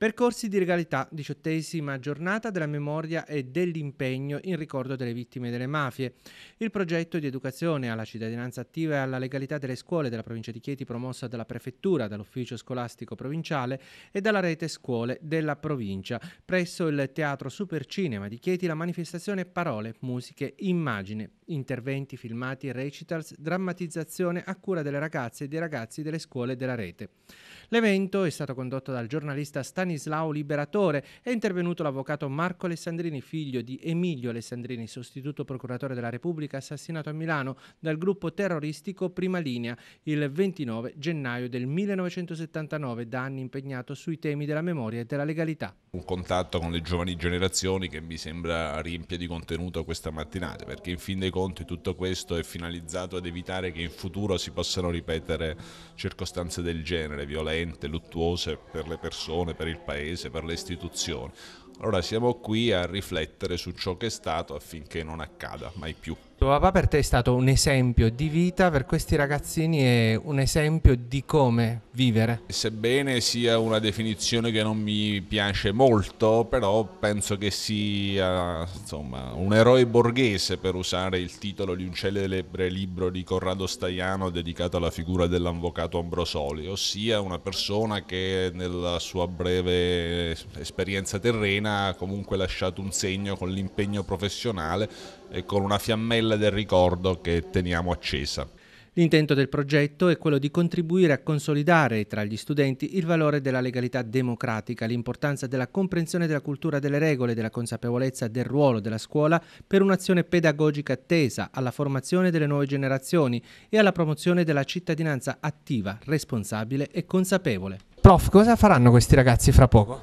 Percorsi di legalità, diciottesima giornata della memoria e dell'impegno in ricordo delle vittime delle mafie. Il progetto di educazione alla cittadinanza attiva e alla legalità delle scuole della provincia di Chieti promossa dalla prefettura, dall'ufficio scolastico provinciale e dalla rete scuole della provincia. Presso il Teatro Supercinema di Chieti la manifestazione parole, musiche, immagine, interventi, filmati, recitals, drammatizzazione a cura delle ragazze e dei ragazzi delle scuole della rete. L'evento è stato condotto dal giornalista Stanislao Stanislao Liberatore. È intervenuto l'avvocato Marco Alessandrini, figlio di Emilio Alessandrini, sostituto procuratore della Repubblica, assassinato a Milano dal gruppo terroristico Prima Linea il 29 gennaio del 1979, da anni impegnato sui temi della memoria e della legalità un contatto con le giovani generazioni che mi sembra riempie di contenuto questa mattinata, perché in fin dei conti tutto questo è finalizzato ad evitare che in futuro si possano ripetere circostanze del genere, violente, luttuose per le persone, per il paese, per le istituzioni. Allora siamo qui a riflettere su ciò che è stato affinché non accada mai più. Tuo papà per te è stato un esempio di vita, per questi ragazzini è un esempio di come vivere. Sebbene sia una definizione che non mi piace molto, però penso che sia insomma, un eroe borghese per usare il titolo di un celebre libro di Corrado Staiano dedicato alla figura dell'avvocato Ambrosoli, ossia una persona che nella sua breve esperienza terrena Marina ha comunque lasciato un segno con l'impegno professionale e con una fiammella del ricordo che teniamo accesa. L'intento del progetto è quello di contribuire a consolidare tra gli studenti il valore della legalità democratica, l'importanza della comprensione della cultura delle regole, della consapevolezza del ruolo della scuola per un'azione pedagogica attesa alla formazione delle nuove generazioni e alla promozione della cittadinanza attiva, responsabile e consapevole. Prof, cosa faranno questi ragazzi fra poco?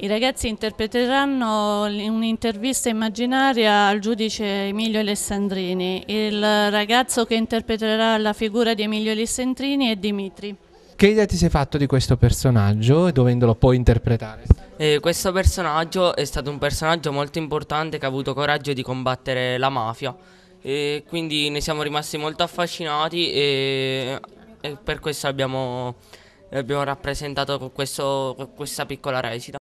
I ragazzi interpreteranno un'intervista immaginaria al giudice Emilio Alessandrini. Il ragazzo che interpreterà la figura di Emilio Alessandrini è Dimitri. Che idea ti sei fatto di questo personaggio, dovendolo poi interpretare? Eh, questo personaggio è stato un personaggio molto importante che ha avuto coraggio di combattere la mafia. Eh, quindi ne siamo rimasti molto affascinati e, e per questo abbiamo, abbiamo rappresentato questo, questa piccola recita.